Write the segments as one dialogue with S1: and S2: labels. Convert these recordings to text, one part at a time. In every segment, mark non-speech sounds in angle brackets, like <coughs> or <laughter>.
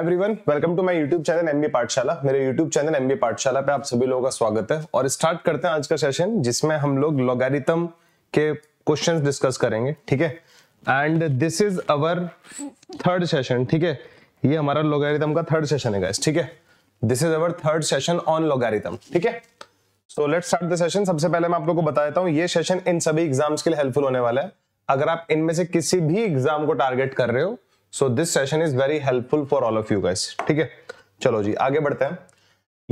S1: Everyone welcome to my YouTube channel MB पाठशाला मेरे YouTube channel MB पाठशाला पे आप सभी लोगों का स्वागत है और स्टार्ट करते हैं आज का सेशन जिसमें हम लोग लॉगारिथम के क्वेश्चंस डिस्कस करेंगे ठीक है and this is our third session ठीक है ये हमारा लॉगारिथम का थर्ड सेशन है ठीक है this is our third session on logarithm ठीक है so let start the session सबसे पहले मैं आप लोग को बता देता हूँ ये सेशन इन सभी एग्जाम्स के लिए हेल्पफुल होने वाला है अगर आप इनमें से किसी भी एग्जाम को टारगेट कर रहे हो so this session is very helpful for all of you guys ठीक है चलो जी आगे बढ़ते हैं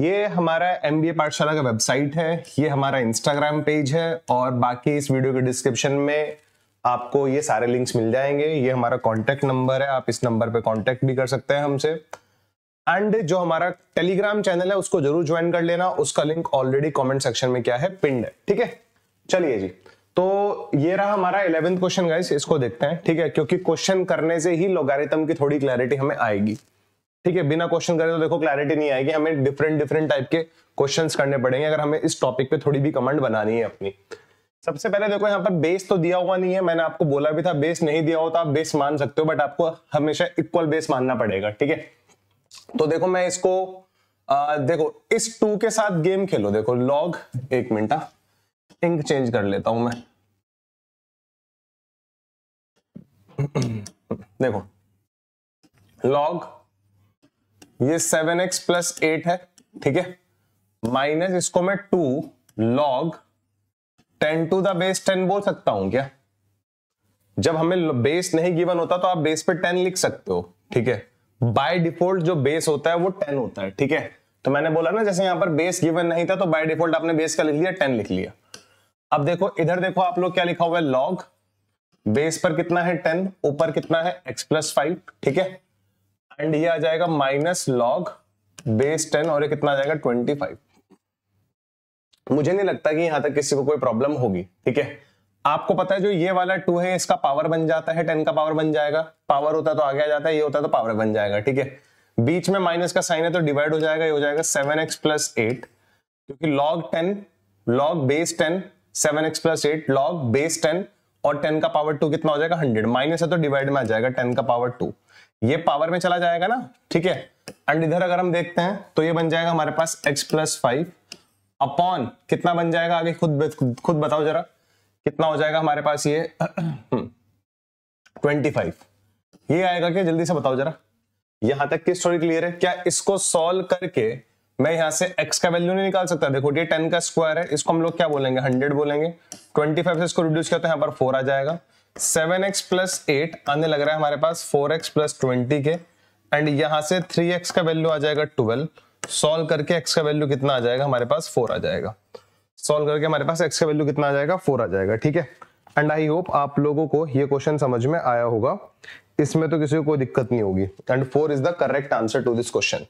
S1: ये हमारा एम बी ए पाठशाला का वेबसाइट है ये हमारा इंस्टाग्राम पेज है और बाकी इस वीडियो के डिस्क्रिप्शन में आपको ये सारे लिंक्स मिल जाएंगे ये हमारा कॉन्टेक्ट नंबर है आप इस नंबर पे कॉन्टेक्ट भी कर सकते हैं हमसे एंड जो हमारा टेलीग्राम चैनल है उसको जरूर ज्वाइन कर लेना उसका लिंक ऑलरेडी कमेंट सेक्शन में क्या है पिंड है ठीक है चलिए जी तो ये रहा हमारा इलेवेंथ क्वेश्चन गाइस इसको देखते हैं ठीक है क्योंकि क्वेश्चन करने से ही लोगारिथम की थोड़ी क्लैरिटी हमें आएगी ठीक है बिना क्वेश्चन करे तो देखो क्लैरिटी नहीं आएगी हमें डिफरेंट डिफरेंट टाइप के क्वेश्चन करने पड़ेंगे अगर हमें इस टॉपिक पे थोड़ी भी कमेंट बनानी है अपनी सबसे पहले देखो यहाँ पर बेस तो दिया हुआ नहीं है मैंने आपको बोला भी था बेस नहीं दिया होता तो आप बेस मान सकते हो बट आपको हमेशा इक्वल बेस मानना पड़ेगा ठीक है तो देखो मैं इसको आ, देखो इस टू के साथ गेम खेलो देखो लॉग एक मिनट इंक हाँ। चेंज कर लेता हूं मैं <coughs> देखो लॉग ये सेवन एक्स प्लस एट है ठीक है माइनस इसको मैं two log ten to the base ten बोल सकता हूं क्या जब हमें बेस नहीं गिवन होता तो आप बेस पे टेन लिख सकते हो ठीक है बाय डिफॉल्ट जो बेस होता है वो टेन होता है ठीक है तो मैंने बोला ना जैसे यहां पर बेस गिवन नहीं था तो बाय डिफॉल्ट आपने बेस का लिख लिया टेन लिख लिया अब देखो इधर देखो आप लोग क्या लिखा हुआ है लॉग बेस पर कितना है टेन ऊपर कितना है एक्स प्लस फाइव ठीक है एंड ये आ जाएगा माइनस लॉग बेस टेन और ये कितना आ जाएगा ट्वेंटी फाइव मुझे नहीं लगता कि यहां तक किसी को कोई प्रॉब्लम होगी ठीक है आपको पता है जो ये वाला टू है इसका पावर बन जाता है टेन का पावर बन जाएगा पावर होता तो आगे आ जाता है ये होता तो पावर बन जाएगा ठीक है बीच में माइनस का साइन है तो डिवाइड हो जाएगा ये हो जाएगा सेवन एक्स प्लस एट क्योंकि log ten log base ten seven X plus eight log base ten और टेन का पावर टू कितना हो जाएगा हंड्रेड माइनस है तो डिवाइड में आ जाएगा टेन का पावर टू ये पावर में चला जाएगा ना ठीक है एंड इधर अगर हम देखते हैं तो ये बन जाएगा हमारे पास x प्लस फाइव अपॉन कितना बन जाएगा आगे खुद खुद, खुद बताओ जरा कितना हो जाएगा हमारे पास ये ट्वेंटी हम्म, फाइव ये आएगा क्या जल्दी से बताओ जरा यहां तक की स्टोरी क्लियर है क्या इसको सॉल्व करके मैं यहां से x का वैल्यू नहीं निकाल सकता देखो ये 10 का स्क्वायर है इसको हम लोग क्या बोलेंगे 100 बोलेंगे 25 से इसको रिड्यूस किया तो यहां पर 4 आ जाएगा 7x एक्स प्लस एट आने लग रहा है हमारे पास 4x एक्स प्लस ट्वेंटी के एंड यहां से 3x का वैल्यू आ जाएगा 12 सॉल्व करके x का वैल्यू कितना आ जाएगा हमारे पास 4 आ जाएगा सॉल्व करके हमारे पास x का वैल्यू कितना आ जाएगा 4 आ जाएगा ठीक है एंड आई होप आप लोगों को ये क्वेश्चन समझ में आया होगा इसमें तो किसी को कोई दिक्कत नहीं होगी and four is the correct answer to this question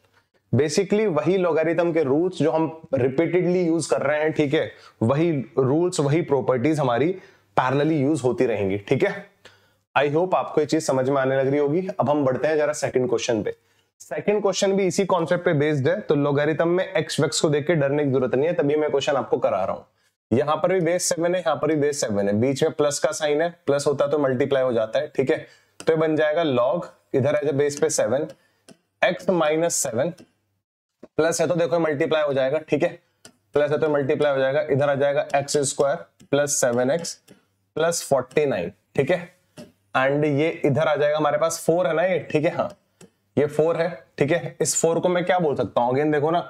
S1: basically वही लोगारिथम के रूल्स जो हम रिपीटेडली यूज कर रहे हैं ठीक है वही रूल्स वही प्रॉपर्टीज हमारी पैरेलली यूज होती रहेंगी ठीक है आई होप आपको ये चीज समझ में आने लग रही होगी अब हम बढ़ते हैं जरा सेकंड क्वेश्चन पे सेकंड क्वेश्चन भी इसी कॉन्सेप्ट पे बेस्ड है तो लोगारिथम में एक्स वेक्स को देख के डरने की जरूरत नहीं है तभी मैं क्वेश्चन आपको करा रहा हूं यहां पर भी बेस सेवन है यहां पर भी बेस सेवन है बीच में प्लस का साइन है प्लस होता है तो मल्टीप्लाई हो जाता है ठीक है तो बन जाएगा लॉग इधर है बेस पे seven X minus seven plus है तो देखो मल्टीप्लाई हो जाएगा ठीक है प्लस है तो मल्टीप्लाई हो जाएगा इधर आ जाएगा X square plus seven X plus forty nine ठीक है एंड ये इधर आ जाएगा हमारे पास फोर है ना ये ठीक है हाँ ये फोर है ठीक है इस फोर को मैं क्या बोल सकता हूँ अगेन देखो ना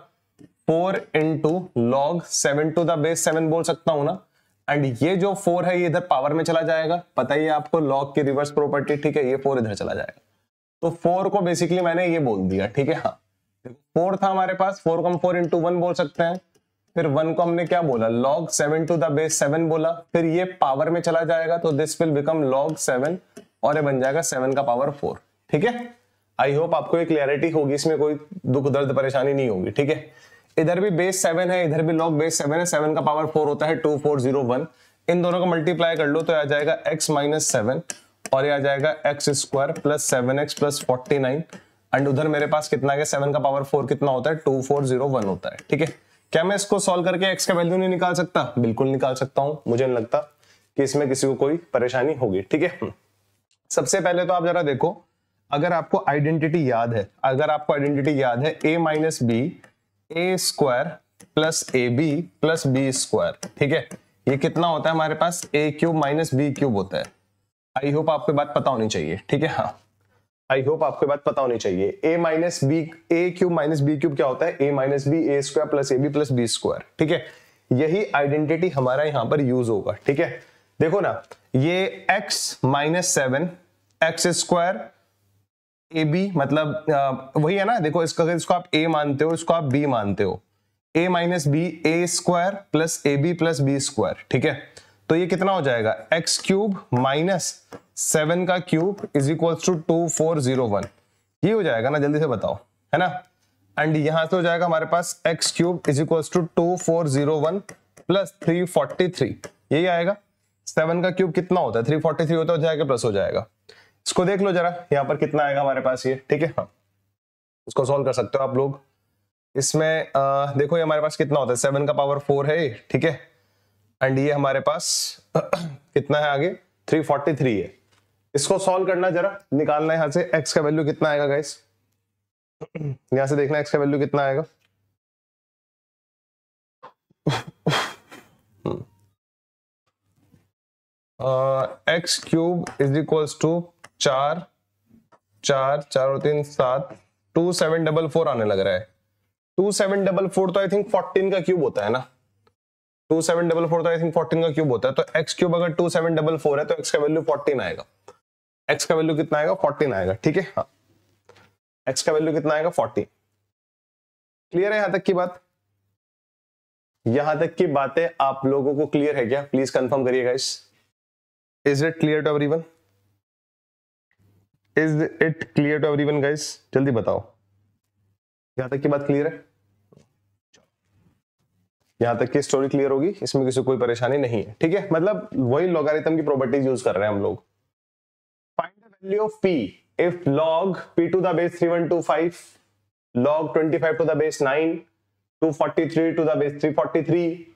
S1: four into log seven to the base seven बोल सकता हूँ ना एंड ये जो फोर है ये इधर पावर में चला जाएगा पता ही आपको लॉग की रिवर्स प्रॉपर्टी ठीक है ये फोर इधर चला जाएगा तो फोर को बेसिकली मैंने ये बोल दिया ठीक है हाँ फोर था हमारे पास फोर को हम फोर इंटू वन बोल सकते हैं फिर वन को हमने क्या बोला log seven to the base seven बोला फिर ये पावर में चला जाएगा तो this will become log seven और ये बन जाएगा सेवन का पावर फोर ठीक है आई होप आपको ये क्लियरिटी होगी इसमें कोई दुख दर्द परेशानी नहीं होगी ठीक है इधर भी बेस सेवन है इधर भी लॉग बेस सेवन है सेवन का पावर फोर होता है टू फोर जीरो वन इन दोनों का मल्टीप्लाई कर लो तो आ जाएगा एक्स माइनस सेवन और ये आ जाएगा X square plus seven X plus forty nine and उधर मेरे पास कितना है सेवन का पावर फोर कितना होता है टू फोर जीरो वन होता है ठीक है क्या मैं इसको सॉल्व करके एक्स का वैल्यू नहीं निकाल सकता बिल्कुल निकाल सकता हूं मुझे नहीं लगता कि इसमें किसी को कोई परेशानी होगी ठीक है सबसे पहले तो आप जरा देखो अगर आपको आइडेंटिटी याद है अगर आपको आइडेंटिटी याद है A minus B A square plus A B plus B square ठीक है ये कितना होता है हमारे पास A cube minus B cube होता है आई होप आपको बात पता होनी चाहिए ठीक है हाँ आई होप आपको बात पता होनी चाहिए A minus B A cube minus B cube क्या होता है A minus B A square plus A B plus B square ठीक है यही आइडेंटिटी हमारा यहां पर यूज होगा ठीक है देखो ना ये x minus seven X square A B मतलब आ, वही है ना देखो इसका इसको आप a मानते हो इसको आप b मानते हो a minus B A square plus A B plus B square ठीक है तो ये कितना हो जाएगा एक्स क्यूब माइनस सेवन का cube is equal to two four zero one ये हो जाएगा ना जल्दी से बताओ है ना एंड यहां से हो जाएगा हमारे पास X cube is equal to two four zero one plus three forty three यही आएगा सेवन का क्यूब कितना होता है थ्री फोर्टी थ्री होता है हो जाएगा प्लस हो जाएगा इसको देख लो जरा यहाँ पर कितना आएगा हमारे पास ये ठीक है हाँ उसको सॉल्व कर सकते हो आप लोग इसमें आ, देखो ये हमारे पास कितना होता है सेवन का पावर फोर है ठीक है एंड ये हमारे पास <clears throat> कितना है आगे थ्री फोर्टी थ्री है इसको सॉल्व करना जरा निकालना यहां से एक्स का वैल्यू कितना आएगा गाइस यहां से देखना एक्स का वैल्यू कितना आएगा X cube is equals to चार चार चार और तीन सात टू सेवन डबल फोर आने लग रहा है टू सेवन डबल फोर तो आई थिंक फोर्टीन का क्यूब होता है ना टू सेवन डबल फोर तो आई थिंक फोर्टीन का क्यूब होता है तो एक्स क्यूब अगर टू सेवन डबल फोर है तो एक्स का वैल्यू फोर्टीन आएगा एक्स का वैल्यू कितना आएगा फोर्टीन आएगा ठीक है हाँ एक्स का वैल्यू कितना आएगा फोर्टीन क्लियर है यहां तक की बात यहां तक की बातें आप लोगों को क्लियर है क्या प्लीज कंफर्म करिएगा इस is it clear to everyone is it clear to everyone guys जल्दी बताओ यहां तक की बात क्लियर है यहां तक की स्टोरी क्लियर होगी इसमें किसी कोई परेशानी नहीं है ठीक है मतलब वही लोगारिथम की प्रॉपर्टीज यूज कर रहे हैं हम लोग value of p if log p to the base 3125 log 25 to the base 9 243 to the base 343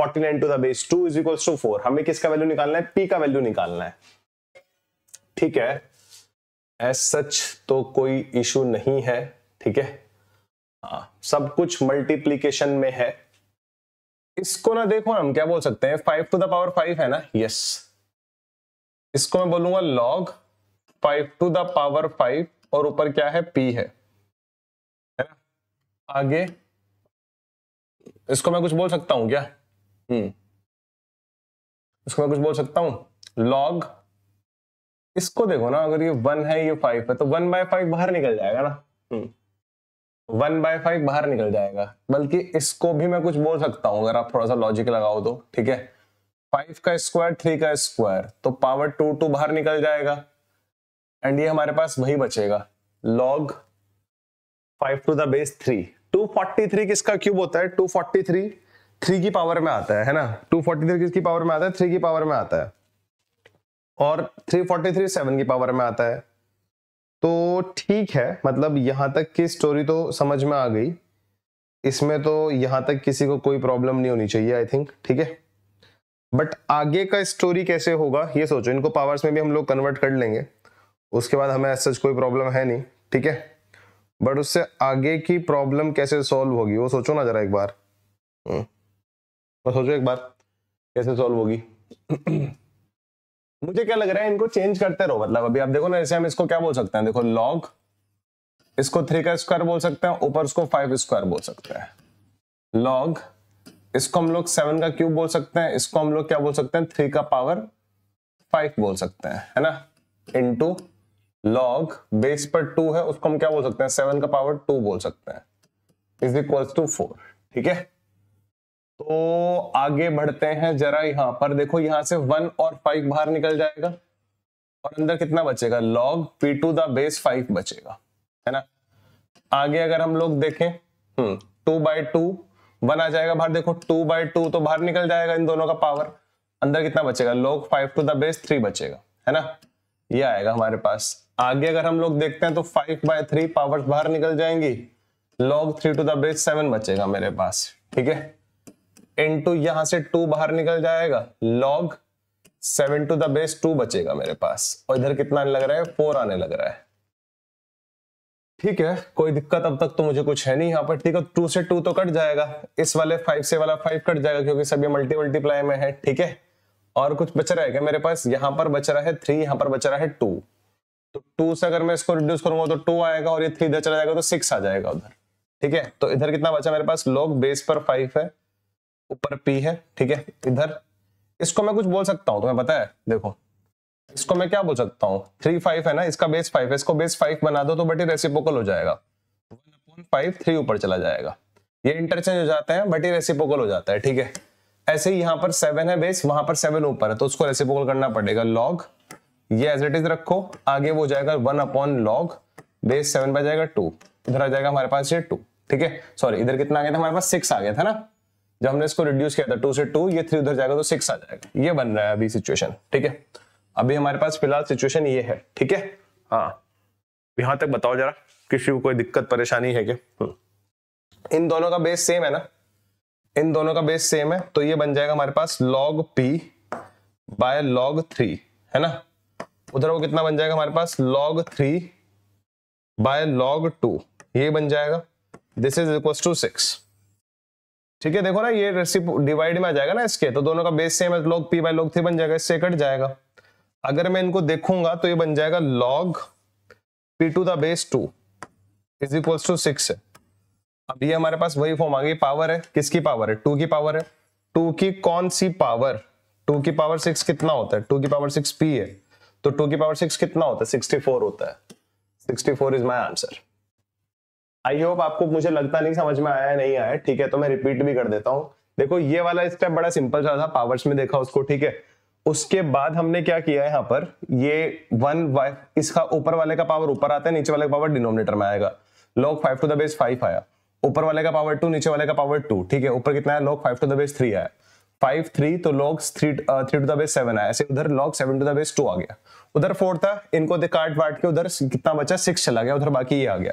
S1: 49 to the base 2 is equals to 4 हमें किसका वैल्यू निकालना है p का वैल्यू निकालना है ठीक है एज सच तो कोई इशू नहीं है ठीक है हाँ सब कुछ मल्टीप्लीकेशन में है इसको ना देखो हम क्या बोल सकते हैं five to the power five है ना यस yes. इसको मैं बोलूंगा log five to the power five और ऊपर क्या है पी है आगे इसको मैं कुछ बोल सकता हूं क्या हम्म इसको मैं कुछ बोल सकता हूं लॉग इसको देखो ना अगर ये वन है ये फाइव है तो वन बाय फाइव बाहर निकल जाएगा ना वन बाय फाइव बाहर निकल जाएगा बल्कि इसको भी मैं कुछ बोल सकता हूं अगर आप थोड़ा सा लॉजिक लगाओ तो ठीक है फाइव का स्क्वायर थ्री का स्क्वायर तो पावर टू टू बाहर निकल जाएगा एंड ये हमारे पास वही बचेगा लॉग 5 टू द बेस 3 243 किसका क्यूब होता है 243 3 की पावर में आता है है ना 243 किसकी पावर में आता है 3 की पावर में आता है और 343 7 की पावर में आता है तो ठीक है मतलब यहां तक की स्टोरी तो समझ में आ गई इसमें तो यहां तक किसी को कोई प्रॉब्लम नहीं होनी चाहिए आई थिंक ठीक है बट आगे का स्टोरी कैसे होगा ये सोचो इनको पावर्स में भी हम लोग कन्वर्ट कर लेंगे उसके बाद हमें सच कोई प्रॉब्लम है नहीं ठीक है बट उससे आगे की प्रॉब्लम कैसे सॉल्व होगी वो सोचो ना जरा एक बार तो सोचो एक बार कैसे सॉल्व होगी मुझे क्या लग रहा है इनको चेंज करते रहो मतलब अभी आप देखो ना ऐसे हम इसको क्या बोल सकते हैं देखो लॉग इसको थ्री का स्क्वायर बोल सकते हैं ऊपर उसको फाइव स्क्वायर बोल सकते हैं लॉग इसको हम लोग सेवन का क्यूब बोल सकते हैं इसको हम लोग क्या बोल सकते हैं थ्री का पावर फाइव बोल सकते हैं है ना इंटू लॉग बेस पर टू है उसको हम क्या बोल सकते हैं सेवन का पावर टू बोल सकते हैं इज इक्वल टू फोर ठीक है तो आगे बढ़ते हैं जरा यहां पर देखो यहां से वन और फाइव बाहर निकल जाएगा और अंदर कितना बचेगा log P to the base five बचेगा है ना आगे अगर हम लोग देखें hmm two by two one आ जाएगा बाहर देखो टू बाई टू तो बाहर निकल जाएगा इन दोनों का पावर अंदर कितना बचेगा log five to the base three बचेगा है ना ये आएगा हमारे पास आगे अगर हम लोग देखते हैं तो फाइव बाय थ्री पावर्स बाहर निकल जाएंगी log three to the base seven बचेगा मेरे पास ठीक है टू यहां से टू बाहर निकल जाएगा log seven to the base two बचेगा मेरे पास और इधर कितना लग रहा है फोर आने लग रहा है ठीक है कोई दिक्कत अब तक तो मुझे कुछ है नहीं यहाँ पर ठीक है टू से टू तो कट जाएगा इस वाले फाइव से वाला फाइव कट जाएगा क्योंकि सभी मल्टी मल्टीप्लाई में है ठीक है और कुछ बच रहा है क्या मेरे पास यहाँ पर बच रहा है थ्री यहाँ पर बच रहा है टू तो टू से अगर मैं इसको रिड्यूस करूंगा तो टू आएगा और ये थ्री इधर चला जाएगा तो सिक्स आ जाएगा उधर ठीक है तो इधर कितना बचा मेरे पास लॉग बेस पर फाइव है ऊपर पी है ठीक है इधर इसको मैं कुछ बोल सकता हूँ तुम्हें पता है देखो इसको मैं क्या बोल सकता हूँ थ्री फाइव है ना इसका बेस फाइव है इसको बेस फाइव बना दो तो बट ये रेसिपोकल हो जाएगा फाइव थ्री ऊपर चला जाएगा ये इंटरचेंज हो जाते हैं बट ये रेसिपोकल हो जाता है ठीक है ऐसे ही यहाँ पर सेवन है बेस वहां पर सेवन ऊपर है तो उसको रेसिपोकल करना पड़ेगा लॉग ये एज इट इज रखो आगे वो जाएगा one upon log base seven पर जाएगा टू इधर आ जाएगा हमारे पास ये टू ठीक है सॉरी इधर कितना आ गया था हमारे पास सिक्स आ गया था ना जब हमने इसको रिड्यूस किया था टू से टू ये थ्री उधर जाएगा तो सिक्स आ जाएगा ये बन रहा है अभी सिचुएशन ठीक है अभी हमारे पास फिलहाल सिचुएशन ये है ठीक है हाँ यहां तक बताओ जरा किसी को कोई दिक्कत परेशानी है क्या हम्म। इन दोनों का बेस सेम है ना इन दोनों का बेस सेम है तो ये बन जाएगा हमारे पास log P by log three है ना उधर वो कितना बन जाएगा हमारे पास log three by log two ये बन जाएगा this is equal to six ठीक है देखो ना ये रेसिप डिवाइड में आ जाएगा ना इसके तो दोनों का बेस सेम है log P by log three बन जाएगा इससे कट जाएगा अगर मैं इनको देखूंगा तो ये बन जाएगा log P to the base two is equal to six है अब ये हमारे पास वही फॉर्म आ गई पावर है किसकी पावर है टू की पावर है टू की कौन सी पावर टू की पावर सिक्स कितना होता है टू की पावर सिक्स पी है तो टू की पावर सिक्स कितना होता है सिक्सटी फोर होता है sixty four is my answer I hope आपको मुझे लगता नहीं समझ में आया नहीं आया ठीक है तो मैं रिपीट भी कर देता हूँ देखो ये वाला स्टेप बड़ा सिंपल सा था पावर्स में देखा उसको ठीक है उसके बाद हमने क्या किया यहाँ पर ये वन वाइफ इसका ऊपर वाले का पावर ऊपर आता है नीचे वाले का पावर डिनोमिनेटर में आएगा log five to the base five आया ऊपर वाले का पावर टू नीचे वाले का पावर टू ठीक है ऊपर कितना है log five to the base three आया फाइव थ्री तो log three three to the base seven आया ऐसे उधर log seven to the base two आ गया उधर फोर था इनको काट वाट के उधर कितना बचा सिक्स चला गया उधर बाकी ये आ गया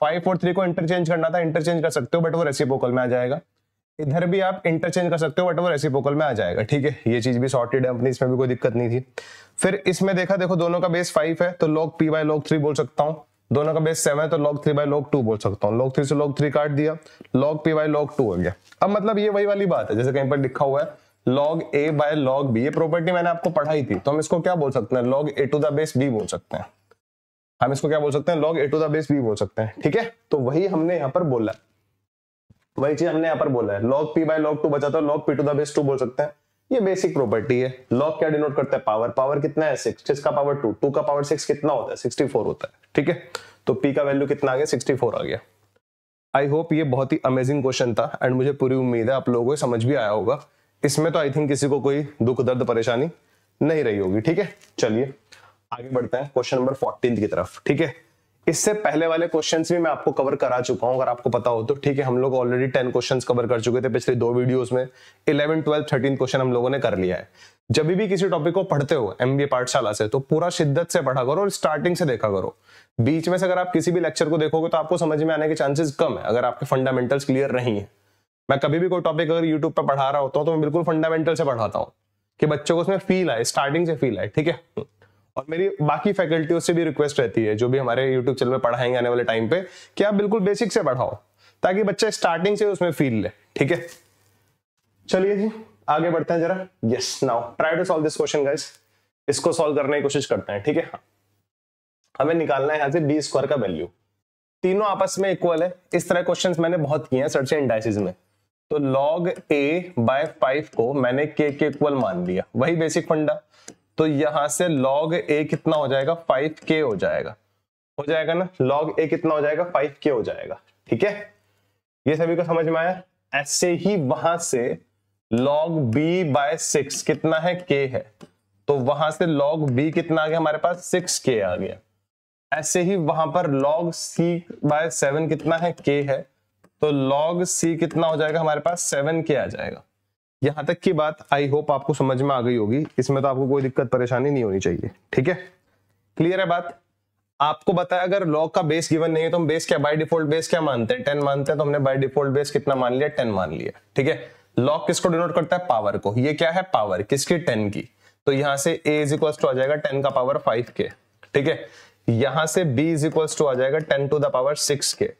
S1: फाइव फोर थ्री को इंटरचेंज करना था इंटरचेंज कर सकते हो बट वो रेसिपोकल में आ जाएगा इधर भी आप इंटरचेंज कर सकते हो बट वो रेसिपोकल में आ जाएगा ठीक है ये चीज भी सॉर्टेड है अपनी इसमें भी कोई दिक्कत नहीं थी फिर इसमें देखा देखो दोनों का बेस फाइव है तो log P by log three बोल सकता हूँ दोनों का बेस सेवन है तो log three by log two बोल सकता हूँ लॉग थ्री से लॉग थ्री काट दिया log P by log two हो गया अब मतलब ये वही वाली बात है जैसे कहीं पर लिखा हुआ है log A by log B ये प्रॉपर्टी मैंने आपको पढ़ाई थी तो हम इसको क्या बोल सकते हैं log A to the base B बोल सकते हैं हम इसको क्या बोल सकते हैं log A to the base B बोल सकते हैं ठीक है तो वही हमने यहाँ पर बोला वही चीज हमने यहाँ पर बोला है log P by log two बचा तो log P to the base two बोल सकते हैं ये बेसिक प्रॉपर्टी है लॉग क्या डिनोट करता है पावर पावर कितना है सिक्स का पावर टू टू का पावर सिक्स कितना होता है सिक्सटी फोर होता है ठीक है तो पी का वैल्यू कितना आ गया सिक्सटी फोर आ गया आई होप ये बहुत ही अमेजिंग क्वेश्चन था एंड मुझे पूरी उम्मीद है आप लोगों को समझ भी आया होगा इसमें तो आई थिंक किसी को कोई दुख दर्द परेशानी नहीं रही होगी ठीक है चलिए आगे बढ़ते हैं क्वेश्चन नंबर फोर्टीन की तरफ ठीक है इससे पहले वाले क्वेश्चंस भी मैं आपको कवर करा चुका हूं अगर आपको पता हो तो ठीक है हम लोग ऑलरेडी टेन क्वेश्चंस कवर कर चुके थे पिछले दो वीडियोस में इलेवन ट्वेल्व थर्टीन क्वेश्चन हम लोगों ने कर लिया है जब भी किसी टॉपिक को पढ़ते हो एमबीए पाठशाला से तो पूरा शिद्दत से पढ़ा करो और स्टार्टिंग से देखा करो बीच में से अगर आप किसी भी लेक्चर को देखोगे तो आपको समझ में आने के चांसेस कम है अगर आपके फंडामेंटल्स क्लियर नहीं है मैं कभी भी कोई टॉपिक अगर यूट्यूब पर पढ़ा रहा होता हूँ तो मैं बिल्कुल फंडामेंटल से पढ़ाता हूँ कि बच्चों को उसमें फील आए स्टार्टिंग से फील आए ठीक है और मेरी बाकी फैकल्टियों से भी रिक्वेस्ट रहती है जो भी हमारे यूट्यूब चैनल में पढ़ाएंगे आने वाले टाइम पे कि आप बिल्कुल बेसिक से पढ़ाओ ताकि बच्चा स्टार्टिंग से उसमें फील ले ठीक है चलिए जी आगे बढ़ते हैं जरा yes now try to solve this question guys इसको सॉल्व करने की कोशिश करते हैं ठीक है हमें निकालना है यहाँ से बी स्क्वायर का वैल्यू तीनों आपस में इक्वल है इस तरह क्वेश्चंस मैंने बहुत किए हैं सर्च इंडाइसिस में तो लॉग ए बाय फाइव को मैंने के के इक्वल मान लिया वही बेसिक फंडा तो यहां से लॉग ए कितना हो जाएगा फाइव के हो जाएगा हो जाएगा ना लॉग ए कितना हो जाएगा फाइव के हो जाएगा ठीक है ये सभी को समझ में आया ऐसे ही वहां से लॉग बी बाय सिक्स कितना है के है तो वहां से लॉग बी कितना आ गया हमारे पास सिक्स के आ गया ऐसे ही वहां पर log c बाय सेवन कितना है k है तो log c कितना हो जाएगा हमारे पास सेवन के आ जाएगा यहां तक की बात आई होप आपको समझ में आ गई होगी इसमें तो आपको कोई दिक्कत परेशानी नहीं होनी चाहिए ठीक है क्लियर है बात आपको बताया अगर लॉग का बेस गिवन नहीं है तो हम बेस क्या बाय डिफॉल्ट बेस क्या मानते हैं टेन मानते हैं तो हमने बाय डिफॉल्ट बेस कितना मान लिया टेन मान लिया ठीक है लॉग किसको डिनोट करता है पावर को ये क्या है पावर किसकी टेन की तो यहां से ए इज इक्वल टू आ जाएगा टेन का पावर फाइव के ठीक है यहां से बी इज इक्वल टू आ जाएगा ten to the power six के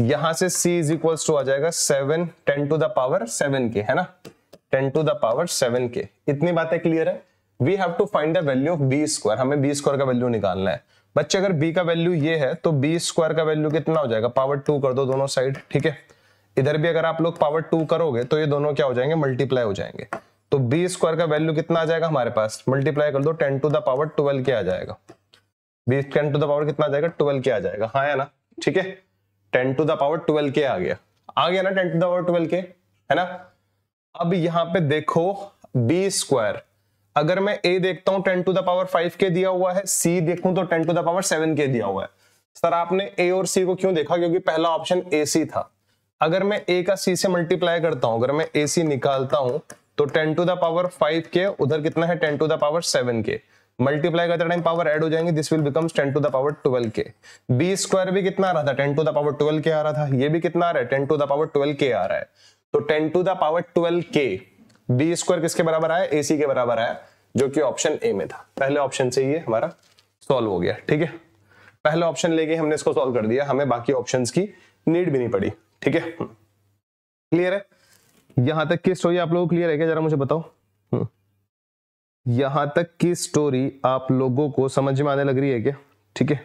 S1: यहां से सी इज इक्वल टू आ जाएगा seven ten to the power seven के है ना ten to the power seven के इतनी बातें क्लियर है we have to find the value of B square हमें बी स्क्वायर का वैल्यू निकालना है बच्चे अगर बी का वैल्यू ये है तो बी स्क्वायर का वैल्यू कितना हो जाएगा पावर टू कर दो दोनों साइड ठीक है इधर भी अगर आप लोग पावर टू करोगे तो ये दोनों क्या हो जाएंगे मल्टीप्लाई हो जाएंगे तो बी स्क्वायर का वैल्यू कितना आ जाएगा हमारे पास मल्टीप्लाई कर दो ten to the power twelve के आ जाएगा B ten to the power कितना आ जाएगा ट्वेल्व के आ जाएगा हाँ है ना ठीक है ten to the power twelve के आ गया आ गया ना ten to the power twelve के है ना अब यहां पे देखो बी स्क्वायर अगर मैं ए देखता हूं ten to the power five के दिया हुआ है सी देखू तो ten to the power seven के दिया हुआ है सर आपने ए और सी को क्यों देखा क्योंकि पहला ऑप्शन ए सी था अगर मैं ए का सी से मल्टीप्लाई करता हूं अगर मैं ए सी निकालता हूं तो ten to the power five के उधर कितना है ten to the power seven के मल्टीप्लाई करते टाइम पावर एड हो जाएंगे this will becomes ten to the power twelve के बी स्क्वायर भी कितना आ रहा था ten to the power twelve के आ रहा था ये भी कितना आ रहा है ten to the power twelve के आ रहा है तो ten to the power twelve के बी स्क्वायर किसके बराबर आया सी के बराबर आया जो कि ऑप्शन ए में था पहले ऑप्शन से ये हमारा सॉल्व हो गया ठीक है पहले ऑप्शन लेके हमने इसको सॉल्व कर दिया हमें बाकी ऑप्शन की नीड भी नहीं पड़ी ठीक है हम्म। क्लियर है यहां तक की स्टोरी आप लोगों को क्लियर है क्या जरा मुझे बताओ हम्म। यहां तक की स्टोरी आप लोगों को समझ में आने लग रही है क्या ठीक है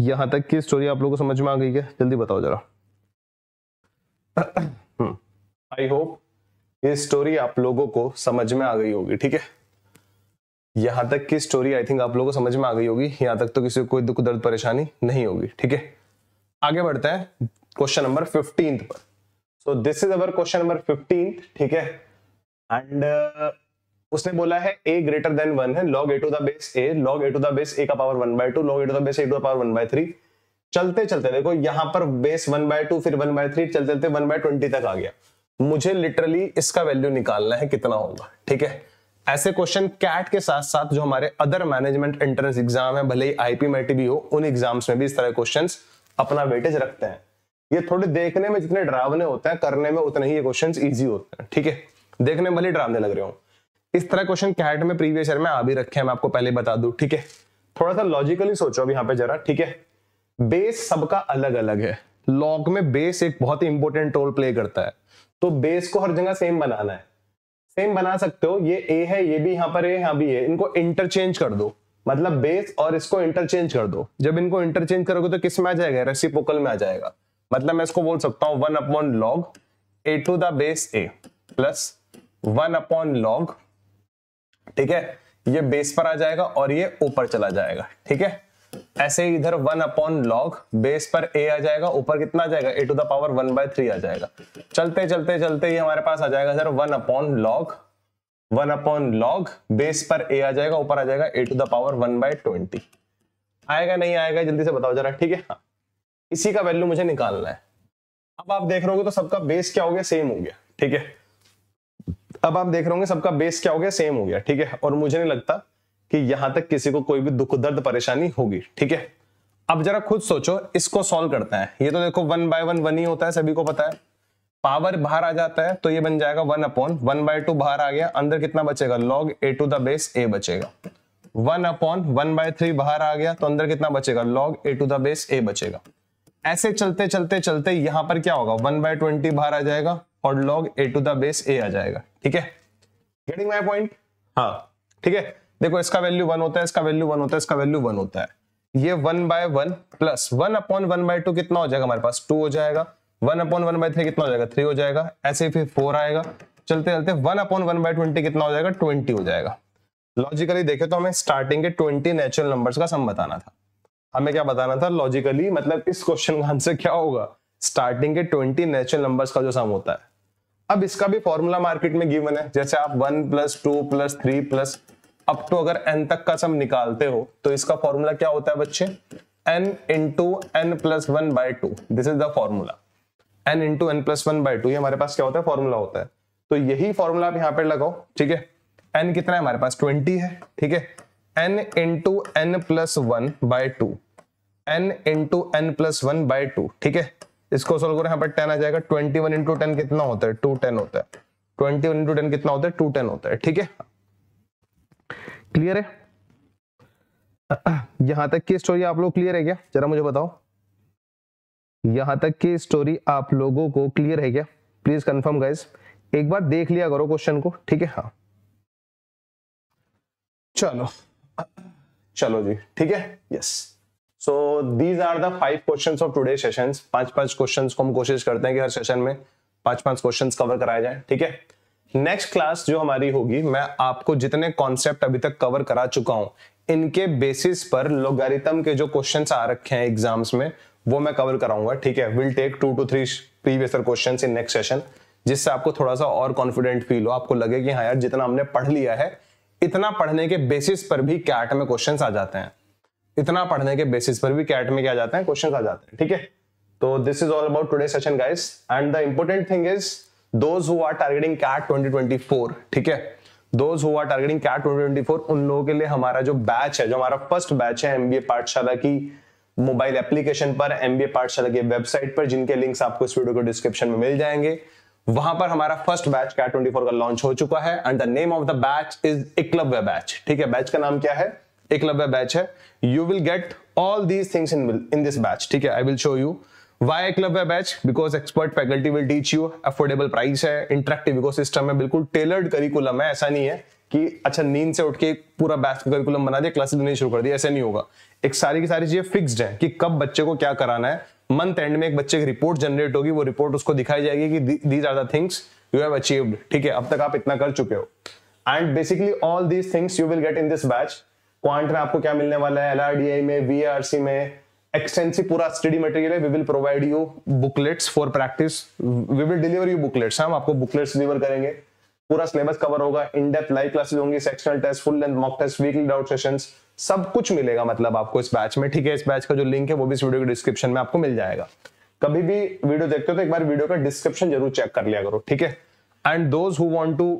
S1: यहां तक की स्टोरी आप लोगों को समझ में आ गई क्या जल्दी बताओ जरा आई hmm. होप ये स्टोरी आप लोगों को समझ में आ गई होगी ठीक है यहां तक की स्टोरी आई थिंक आप लोगों को समझ में आ गई होगी यहाँ तक तो किसी को कोई दुख दर्द परेशानी नहीं होगी ठीक है आगे बढ़ते हैं क्वेश्चन नंबर फिफ्टीन पर so this is our question number fifteen ठीक है एंड uh, उसने बोला है ए ग्रेटर देन वन है log A to the base A log A to the base A का power one by two log A to the base A to the power one by three चलते चलते देखो यहां पर base one by two फिर one by three चलते चलते one by twenty तक आ गया मुझे लिटरली इसका वैल्यू निकालना है कितना होगा ठीक है ऐसे क्वेश्चन कैट के साथ साथ जो हमारे अदर मैनेजमेंट एंट्रेंस एग्जाम है भले ही आईपी भी हो उन एग्जाम्स में भी इस तरह क्वेश्चन अपना वेटेज रखते हैं ये थोड़े देखने में जितने ड्रावने होते हैं करने में उतने ही ये क्वेश्चन ईजी होते हैं ठीक है देखने में भले ड्रावने लग रहे हो इस तरह क्वेश्चन कैट में प्रीवियस ईयर में आ भी रखे हैं मैं आपको पहले बता दू ठीक है थोड़ा सा लॉजिकली सोचो अब यहाँ पे जरा ठीक है बेस सबका अलग अलग है लॉग में बेस एक बहुत ही इंपॉर्टेंट रोल प्ले करता है तो बेस को हर जगह सेम बनाना है सेम बना सकते हो ये ए है ये भी यहां पर है यहां भी है इनको इंटरचेंज कर दो मतलब बेस और इसको इंटरचेंज कर दो जब इनको इंटरचेंज करोगे तो किस में आ जाएगा रेसिपोकल में आ जाएगा मतलब मैं इसको बोल सकता हूं one upon log A to the base A plus one upon log ठीक है ये बेस पर आ जाएगा और ये ऊपर चला जाएगा ठीक है ऐसे ही इधर वन अपॉन लॉग बेस पर ए आ जाएगा ऊपर कितना आ जाएगा A to the power one by three आ जाएगा चलते चलते चलते ही हमारे पास आ जाएगा sir one upon log one upon log base पर ए आ जाएगा ऊपर आ जाएगा A to the power one by twenty आएगा नहीं आएगा जल्दी से बताओ जरा ठीक है हाँ इसी का वैल्यू मुझे निकालना है अब आप देख रहे हो तो सबका बेस क्या हो गया सेम हो गया ठीक है अब आप देख रहे होंगे सबका बेस क्या हो गया सेम हो गया ठीक है और मुझे नहीं लगता कि यहां तक किसी को कोई भी दुख दर्द परेशानी होगी ठीक है अब जरा खुद सोचो इसको सॉल्व करते हैं ये तो देखो वन बाय वन वन ही होता है सभी को पता है पावर बाहर आ जाता है तो ये बन जाएगा one upon one by two बाहर आ गया अंदर कितना बचेगा log A to the base A बचेगा one upon one by three बाहर आ गया तो अंदर कितना बचेगा log A to the base A बचेगा ऐसे चलते चलते चलते यहां पर क्या होगा वन बाय ट्वेंटी बाहर आ जाएगा और log A to the base A आ जाएगा ठीक है गेटिंग माई पॉइंट हाँ ठीक है देखो इसका वैल्यू वन होता है इसका वैल्यू वन होता है इसका वैल्यू वन होता है ये one by one plus one upon one by two कितना हो जाएगा हमारे पास टू हो जाएगा one upon one by three कितना हो जाएगा थ्री हो जाएगा ऐसे फिर फोर आएगा चलते चलते one upon one by twenty कितना हो जाएगा ट्वेंटी हो जाएगा लॉजिकली देखे तो हमें स्टार्टिंग के ट्वेंटी नेचुरल नंबर का सम बताना था हमें क्या बताना था लॉजिकली मतलब इस क्वेश्चन का आंसर क्या होगा स्टार्टिंग के ट्वेंटी नेचुरल नंबर का जो सम होता है अब इसका भी फॉर्मूला मार्केट में गिवन है जैसे आप one plus two plus three plus up to तो अगर एन तक का सम निकालते हो तो इसका फॉर्मूला क्या होता है बच्चे N into N plus one by two this is the formula N into N plus one by two ये हमारे पास क्या होता है फॉर्मूला होता है तो यही फॉर्मूला आप यहाँ पे लगाओ ठीक है एन कितना है हमारे पास ट्वेंटी है ठीक है N into N plus one by two N into N plus one by two ठीक है इसको सोल्व करो यहाँ पर टेन आ जाएगा ट्वेंटी वन इंटू टेन कितना होता है टू टेन होता है ट्वेंटी वन इंटू टेन कितना होता है टू टेन होता है ठीक है क्लियर है यहां तक की स्टोरी आप लोग क्लियर है क्या जरा मुझे बताओ यहां तक की स्टोरी आप लोगों को क्लियर है क्या प्लीज कंफर्म गाइज एक बार देख लिया करो क्वेश्चन को ठीक है हाँ चलो चलो जी ठीक है yes so these are the five question of today sessions पांच पांच क्वेश्चन को हम कोशिश करते हैं कि हर सेशन में पांच पांच क्वेश्चन कवर कराए जाए ठीक है नेक्स्ट क्लास जो हमारी होगी मैं आपको जितने कॉन्सेप्ट अभी तक कवर करा चुका हूं इनके बेसिस पर लोगारिथम के जो क्वेश्चंस आ रखे हैं एग्जाम्स में वो मैं कवर कराऊंगा ठीक है will take two two three previous question in next session जिससे आपको थोड़ा सा और कॉन्फिडेंट फील हो आपको लगे कि हाँ यार जितना हमने पढ़ लिया है इतना पढ़ने के बेसिस पर भी कैट में क्वेश्चन आ जाते हैं इतना पढ़ने के बेसिस पर भी कैट में क्या जाते हैं क्वेश्चन आ जाते हैं ठीक है तो this is all about today session guys and the important thing is those who are targeting CAT 2024 ठीक है those who are targeting CAT 2024 उन लोगों के लिए हमारा जो बैच है जो हमारा फर्स्ट बैच है एमबीए पाठशाला की मोबाइल एप्लीकेशन पर एमबीए पाठशाला की वेबसाइट पर जिनके लिंक्स आपको इस वीडियो को डिस्क्रिप्शन में मिल जाएंगे वहां पर हमारा फर्स्ट बैच कैट 24 का लॉन्च हो चुका है and the name of the batch is Eklavya batch ठीक है बैच का नाम क्या है इक्लव्य बैच है you will get all these things in in this batch ठीक है I will show you why club web batch because expert faculty will teach you affordable price है इंट्रेक्टिव इको सिस्टम है बिल्कुल टेलर्ड करिकुलम है ऐसा नहीं है कि अच्छा नींद से उठ के पूरा बैच का करिकुलम बना दिया क्लासेस लेनी शुरू कर दिया ऐसा नहीं होगा एक सारी की सारी चीजें फिक्स्ड है कि कब बच्चे को क्या कराना है मंथ एंड में एक बच्चे की रिपोर्ट जनरेट होगी वो रिपोर्ट उसको दिखाई जाएगी कि these are the things you have achieved ठीक है अब तक आप इतना कर चुके हो and basically all these things you will get in this batch quant में आपको क्या मिलने वाला है एल में वी में एक्सटेंसिव पूरा स्टडी मटेरियल है we will provide you booklets for practice we will deliver you booklets हाँ। हम आपको बुकलेट्स डिलीवर करेंगे पूरा सिलेबस कवर होगा इन डेप्थ लाइव क्लासेस होंगी sectional test full length mock test weekly doubt sessions सब कुछ मिलेगा मतलब आपको इस बैच में ठीक है इस बैच का जो लिंक है वो भी इस वीडियो के डिस्क्रिप्शन में आपको मिल जाएगा कभी भी वीडियो देखते हो तो एक बार वीडियो का डिस्क्रिप्शन जरूर चेक कर लिया करो ठीक है and those who want to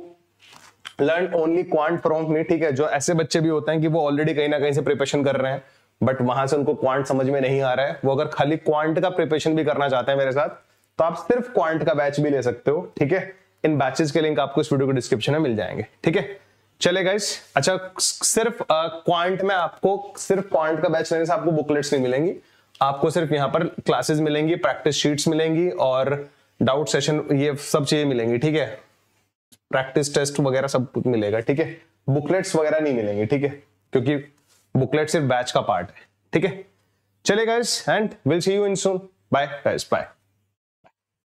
S1: learn only quant from me ठीक है जो ऐसे बच्चे भी होते हैं कि वो ऑलरेडी कहीं ना कहीं से प्रिपरेशन कर रहे हैं बट वहां से उनको क्वांट समझ में नहीं आ रहा है वो अगर खाली क्वांट का प्रिपरेशन भी करना चाहते हैं मेरे साथ तो आप सिर्फ क्वांट का बैच भी ले सकते हो ठीक है इन बैचेस के लिंक आपको इस वीडियो के डिस्क्रिप्शन में मिल जाएंगे ठीक है चले गाइस अच्छा सिर्फ क्वांट में आपको सिर्फ क्वांट का बैच लेने से आपको बुकलेट्स नहीं मिलेंगी आपको सिर्फ यहाँ पर क्लासेस मिलेंगी प्रैक्टिस शीट्स मिलेंगी और डाउट सेशन ये सब चीजें मिलेंगी ठीक है प्रैक्टिस टेस्ट वगैरह सब कुछ मिलेगा ठीक है बुकलेट्स वगैरह नहीं मिलेंगे ठीक है क्योंकि बुकलेट सिर्फ बैच का पार्ट है ठीक है चले guys and will see you in soon bye bye